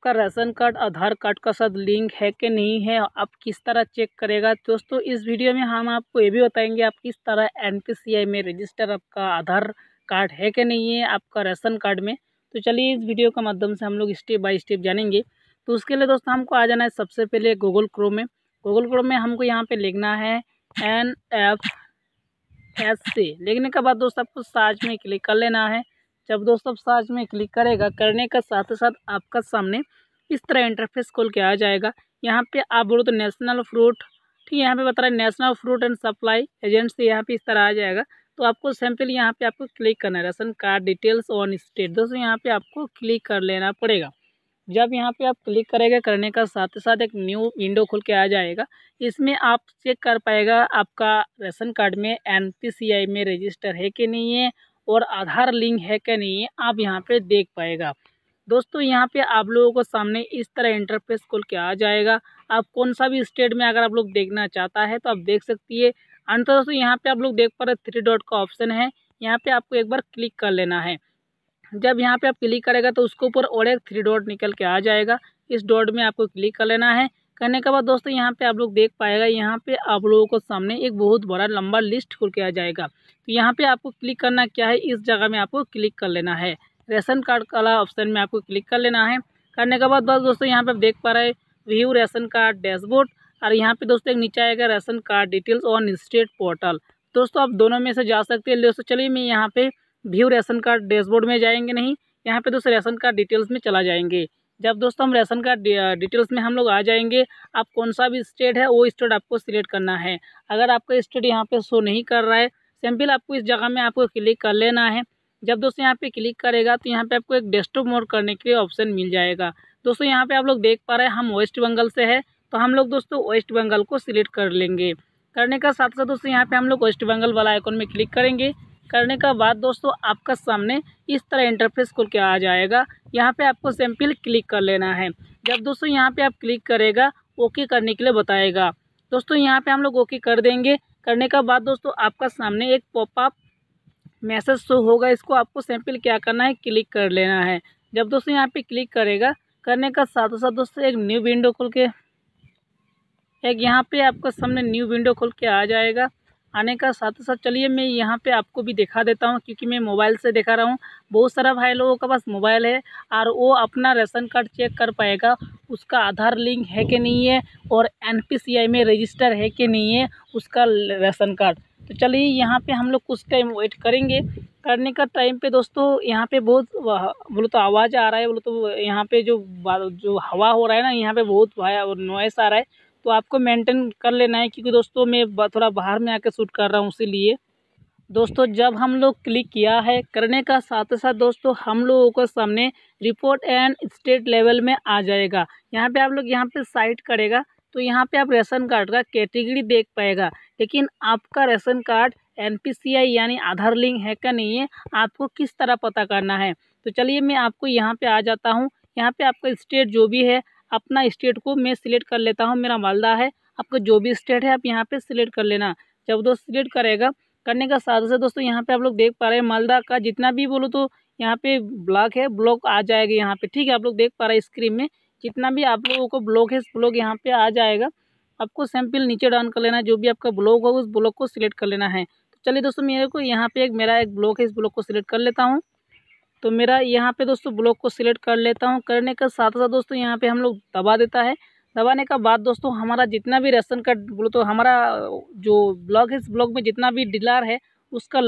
आपका ration card आधार card का साथ लिंक है कि नहीं है आप किस तरह चेक करेगा दोस्तों इस वीडियो में हम आपको ये भी बताएंगे आप किस तरह एन में रजिस्टर आपका आधार कार्ड है कि नहीं है आपका राशन कार्ड में तो चलिए इस वीडियो के माध्यम से हम लोग स्टेप बाय स्टेप जानेंगे तो उसके लिए दोस्तों हमको आ जाना है सबसे पहले गूगल क्रोम में गूगल क्रोम में हमको यहाँ पे लिखना है एन एफ एस से लिखने के बाद दोस्तों आपको सर्च में क्लिक कर लेना है जब दोस्तों आप सर्च में क्लिक करेगा करने का साथ ही साथ आपका सामने इस तरह इंटरफेस खोल के आ जाएगा यहाँ पे आप बोलो तो नेशनल फ्रूट ठीक है यहाँ पे बता रहा है national fruit and supply agency यहाँ पे इस तरह आ जाएगा तो आपको सैम्पल यहाँ पे आपको क्लिक करना है ration card details on state दोस्तों यहाँ पे आपको क्लिक कर लेना पड़ेगा जब यहाँ पे आप क्लिक करेंगे करने का साथ ही साथ एक न्यू विंडो खुल के आ जाएगा इसमें आप चेक कर पाएगा आपका राशन कार्ड में एन में रजिस्टर है कि नहीं है और आधार लिंक है कि नहीं है आप यहाँ पे देख पाएगा दोस्तों यहाँ पे आप लोगों को सामने इस तरह इंटरफेस खोल के आ जाएगा आप कौन सा भी स्टेट में अगर आप लोग देखना चाहता है तो आप देख सकती है अंत दोस्तों यहाँ पे आप लोग देख पा रहे थ्री डॉट का ऑप्शन है यहाँ पे आपको एक बार क्लिक कर लेना है जब यहाँ पे आप क्लिक करेगा तो उसके ऊपर और एक थ्री डॉट निकल के आ जाएगा इस डॉट में आपको क्लिक कर लेना है करने के बाद दोस्तों यहाँ पे आप लोग देख पाएगा यहाँ पे आप लोगों को सामने एक बहुत बड़ा लंबा लिस्ट खुल के आ जाएगा तो यहाँ पे आपको क्लिक करना क्या है इस जगह में आपको क्लिक कर लेना है रेशन कार्ड वाला ऑप्शन में आपको क्लिक कर लेना है करने के बाद बस दोस्तों यहाँ पे आप देख पा रहे व्यू रेशन कार्ड डैशबोर्ड और यहाँ पे दोस्तों एक नीचे आएगा ration card details on state portal दोस्तों आप दोनों में से जा सकते हैं दोस्तों चलिए मैं यहाँ पे व्यू रेशन कार्ड डैशबोर्ड में जाएंगे नहीं यहाँ पे दोस्तों रेशन कार्ड डिटेल्स में चला जाएंगे जब दोस्तों हम राशन कार्ड डिटेल्स में हम लोग आ जाएंगे आप कौन सा भी स्टेट है वो स्टेट आपको सिलेक्ट करना है अगर आपका स्टेट यहाँ पे शो नहीं कर रहा है सिंपल आपको इस जगह में आपको क्लिक कर लेना है जब दोस्तों यहाँ पे क्लिक करेगा तो यहाँ पे आपको एक डेस्कटॉप मोड करने के लिए ऑप्शन मिल जाएगा दोस्तों यहाँ पर आप लोग देख पा रहे हैं हम वेस्ट बंगाल से है तो हम लोग दोस्तों वेस्ट बंगाल को सिलेक्ट कर लेंगे करने का साथ साथ दोस्तों यहाँ पर हम लोग वेस्ट बंगाल वाला आइकॉन में क्लिक करेंगे करने का बाद दोस्तों आपका सामने इस तरह इंटरफेस खुल के आ जाएगा यहाँ पे आपको सैम्पल क्लिक कर लेना है जब दोस्तों यहाँ पे आप क्लिक करेगा ओके करने के लिए बताएगा दोस्तों यहाँ पे हम लोग ओके कर देंगे करने का बाद दोस्तों आपका सामने एक पॉपअप मैसेज शो होगा इसको आपको सैम्पल क्या करना है क्लिक कर लेना है जब दोस्तों यहाँ पर क्लिक करेगा करने का साथ साथ दोस्तों एक न्यू विंडो खुल के एक यहाँ पर आपका सामने न्यू विंडो खुल के आ जाएगा आने का साथ साथ चलिए मैं यहाँ पे आपको भी दिखा देता हूँ क्योंकि मैं मोबाइल से दिखा रहा हूँ बहुत सारा भाई लोगों का पास मोबाइल है और वो अपना राशन कार्ड चेक कर पाएगा उसका आधार लिंक है कि नहीं है और एन में रजिस्टर है कि नहीं है उसका राशन कार्ड तो चलिए यहाँ पे हम लोग कुछ टाइम वेट करेंगे करने का टाइम पे दोस्तों यहाँ पे बहुत बोलो तो आवाज़ आ रहा है बोलो तो यहाँ पे जो जो हवा हो रहा है ना यहाँ पे बहुत नॉइस आ रहा है तो आपको मेंटेन कर लेना है क्योंकि दोस्तों मैं थोड़ा बाहर में आकर शूट कर रहा हूँ इसीलिए दोस्तों जब हम लोग क्लिक किया है करने का साथ साथ दोस्तों हम लोगों को सामने रिपोर्ट एंड स्टेट लेवल में आ जाएगा यहाँ पे आप लोग यहाँ पे साइट करेगा तो यहाँ पे आप राशन कार्ड का कैटेगरी देख पाएगा लेकिन आपका राशन कार्ड एन यानी आधार लिंक है का नहीं है आपको किस तरह पता करना है तो चलिए मैं आपको यहाँ पर आ जाता हूँ यहाँ पर आपका स्टेट जो भी है अपना स्टेट को मैं सिलेक्ट कर लेता हूँ मेरा मालदा है आपका जो भी स्टेट है आप यहाँ पे सिलेक्ट कर लेना जब दोस्त सिलेक्ट करेगा करने का साथ से दोस्तों यहाँ पे आप लोग देख पा रहे हैं मालदा का जितना भी बोलो तो यहाँ पे ब्लॉक है ब्लॉक आ जाएगा यहाँ पे ठीक है आप लोग देख पा रहे हैं स्क्रीन में जितना भी आप लोगों को ब्लॉक है ब्लॉक यहाँ पे आ जाएगा आपको सैम्पल नीचे डाउन कर लेना जो भी आपका ब्लॉक होगा उस ब्लॉक को सिलेक्ट कर लेना है तो चलिए दोस्तों मेरे को यहाँ पे एक मेरा एक ब्लॉक है इस ब्लॉक को सिलेक्ट कर लेता हूँ तो मेरा यहाँ पे दोस्तों ब्लॉक को सिलेक्ट कर लेता हूँ करने के साथ साथ दोस्तों यहाँ पे हम लोग दबा देता है दबाने का बाद दोस्तों हमारा जितना भी राशन कार्ड बोलो तो हमारा जो ब्लॉग है इस ब्लॉग में जितना भी डीलर है उसका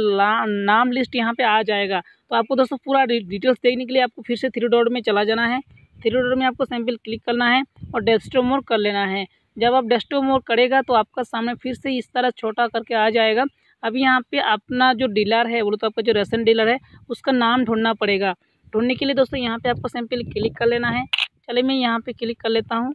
नाम लिस्ट यहाँ पे आ जाएगा तो आपको दोस्तों पूरा डिटेल्स देखने के लिए आपको फिर से थ्री डॉट में चला जाना है थ्री डॉट में आपको सैम्पल क्लिक करना है और डेस्टो मोड कर लेना है जब आप डेस्टो मोड करेगा तो आपका सामने फिर से इस तरह छोटा करके आ जाएगा अब यहाँ पे अपना जो डीलर है बोलो तो आपका जो रेशन डीलर है उसका नाम ढूंढना पड़ेगा ढूंढने के लिए दोस्तों यहाँ पे आपको सिंपल क्लिक कर लेना है चलिए मैं यहाँ पे क्लिक कर लेता हूँ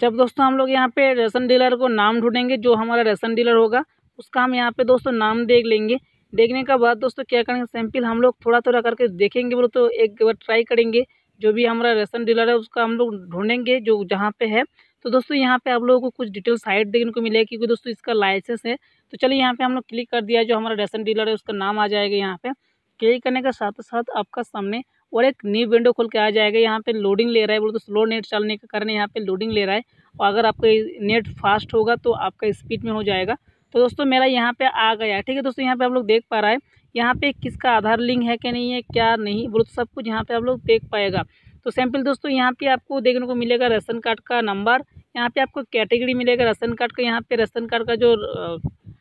जब दोस्तों हम लोग यहाँ पे राशन डीलर को नाम ढूंढेंगे जो हमारा रेशन डीलर होगा उसका हम यहाँ पे दोस्तों नाम देख लेंगे देखने के बाद दोस्तों क्या करेंगे सैंपल हम लोग थोड़ा थोड़ा करके देखेंगे बोलो तो एक बार ट्राई करेंगे जो भी हमारा रेशन डीलर है उसका हम लोग ढूंढेंगे जो जहाँ पे है तो दोस्तों यहाँ पे आप लोगों को कुछ डिटेल साइट देखने को मिलेगा क्योंकि दोस्तों इसका लाइसेंस है तो चलिए यहाँ पे हम लोग क्लिक कर दिया जो हमारा रेशन डीलर है उसका नाम आ जाएगा यहाँ पे क्लिक करने के साथ साथ आपका सामने और एक न्यू विंडो खोल के आ जाएगा यहाँ पे लोडिंग ले रहा है बोलो तो स्लो नेट चलने के कारण यहाँ पे लोडिंग ले रहा है और अगर आपका नेट फास्ट होगा तो आपका स्पीड में हो जाएगा तो दोस्तों मेरा यहाँ पे आ गया है ठीक है दोस्तों यहाँ पे आप लोग देख पा रहा है यहाँ पे किसका आधार लिंक है कि नहीं है क्या नहीं बोलो तो सब कुछ यहाँ पे आप लोग देख पाएगा तो सैंपल दोस्तों यहाँ पे आपको देखने को मिलेगा राशन कार्ड का नंबर यहाँ पे आपको कैटेगरी मिलेगा राशन कार्ड का यहाँ पे राशन कार्ड का जो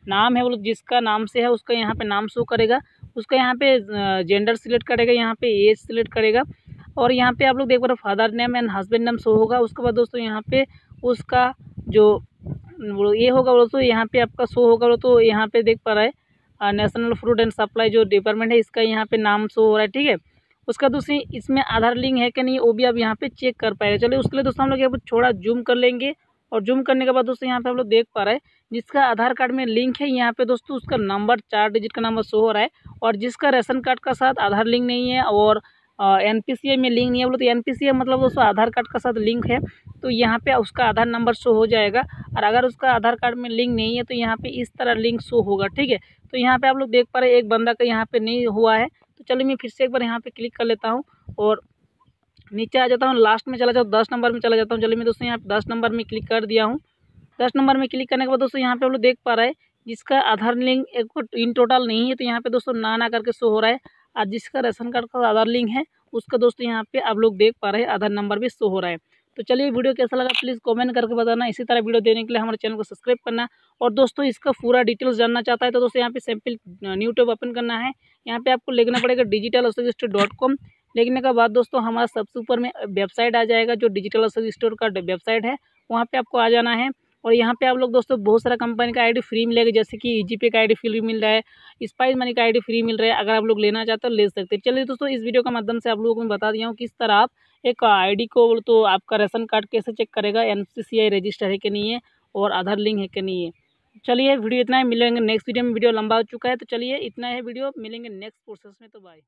नाम है वो जिसका नाम से है उसका यहाँ पे नाम शो करेगा उसका यहाँ पे जेंडर सिलेक्ट करेगा यहाँ पे एज सिलेक्ट करेगा और यहाँ पे आप लोग देख पा रहे हो father name and husband name show होगा उसके बाद दोस्तों यहाँ पे उसका जो ये होगा बोलो तो यहाँ पे आपका शो होगा वो तो यहाँ पे देख पा रहा है नेशनल फ्रूट एंड सप्लाई जो डिपार्टमेंट है इसका यहाँ पे नाम शो हो रहा है ठीक है उसका दोस्तों इसमें आधार लिंक है कि नहीं वो भी आप यहाँ पे चेक कर पाएगा चलिए उसके लिए दोस्तों हम लोग यहाँ पर थोड़ा जूम कर लेंगे और जूम करने के बाद दोस्तों यहाँ पे हम लोग देख पा रहे हैं जिसका आधार कार्ड में लिंक है यहाँ पे दोस्तों उसका नंबर चार डिजिट का नंबर शो हो रहा है और जिसका राशन कार्ड का साथ आधार लिंक नहीं है और एन में लिंक नहीं है बोलो तो एन मतलब दोस्तों आधार कार्ड का साथ लिंक है तो यहाँ पे उसका आधार नंबर शो हो जाएगा और अगर उसका आधार कार्ड में लिंक नहीं है तो यहाँ पे इस तरह लिंक शो होगा ठीक है तो यहाँ पे आप लोग देख पा रहे हैं एक बंदा का यहाँ पे नहीं हुआ है तो चलिए मैं फिर से एक बार यहाँ पर क्लिक कर लेता हूँ और नीचे आ जाता हूँ लास्ट में चला जाता हूँ दस नंबर में चला जाता हूँ चलिए मैं दोस्तों यहाँ दस नंबर में क्लिक कर दिया हूँ दस नंबर में क्लिक करने के बाद दोस्तों यहाँ पे हम लोग देख पा रहे हैं जिसका आधार लिंक एक तो इन टोटल नहीं है तो यहाँ पे दोस्तों ना ना करके शो हो रहा है और जिसका राशन कार्ड का आधार लिंक है उसका दोस्तों यहाँ पे आप लोग देख पा रहे हैं आधार नंबर भी शो हो रहा है तो चलिए वीडियो कैसा लगा प्लीज़ कमेंट करके बताना इसी तरह वीडियो देने के लिए हमारे चैनल को सब्सक्राइब करना और दोस्तों इसका पूरा डिटेल्स जानना चाहता है तो दोस्तों यहाँ पे सैम्पल न्यू ओपन करना है यहाँ पे आपको लिखना पड़ेगा डिजिटल डॉट कॉम लिखने के बाद दोस्तों हमारा सबसे ऊपर में वेबसाइट आ जाएगा जो डिजिटल स्टोर का वेबसाइट है वहाँ पर आपको आ जाना है और यहाँ पे आप लोग दोस्तों बहुत सारा कंपनी का आईडी फ्री मिलेगा जैसे कि ई पे का आईडी फ्री मिल रहा है स्पाइस मनी का आईडी फ्री मिल रहा है अगर आप लोग लेना चाहते हो ले सकते हैं चलिए दोस्तों इस वीडियो के माध्यम से आप लोगों को मैं बता दिया हूँ किस तरह आप एक आईडी को तो आपका राशन कार्ड कैसे चेक करेगा एन रजिस्टर है कि नहीं है और आधार लिंक है कि नहीं है चलिए वीडियो इतना ही मिलेंगे नेक्स्ट वीडियो में वीडियो लंबा हो चुका है तो चलिए इतना है वीडियो मिलेंगे नेक्स्ट प्रोसेस में तो बाई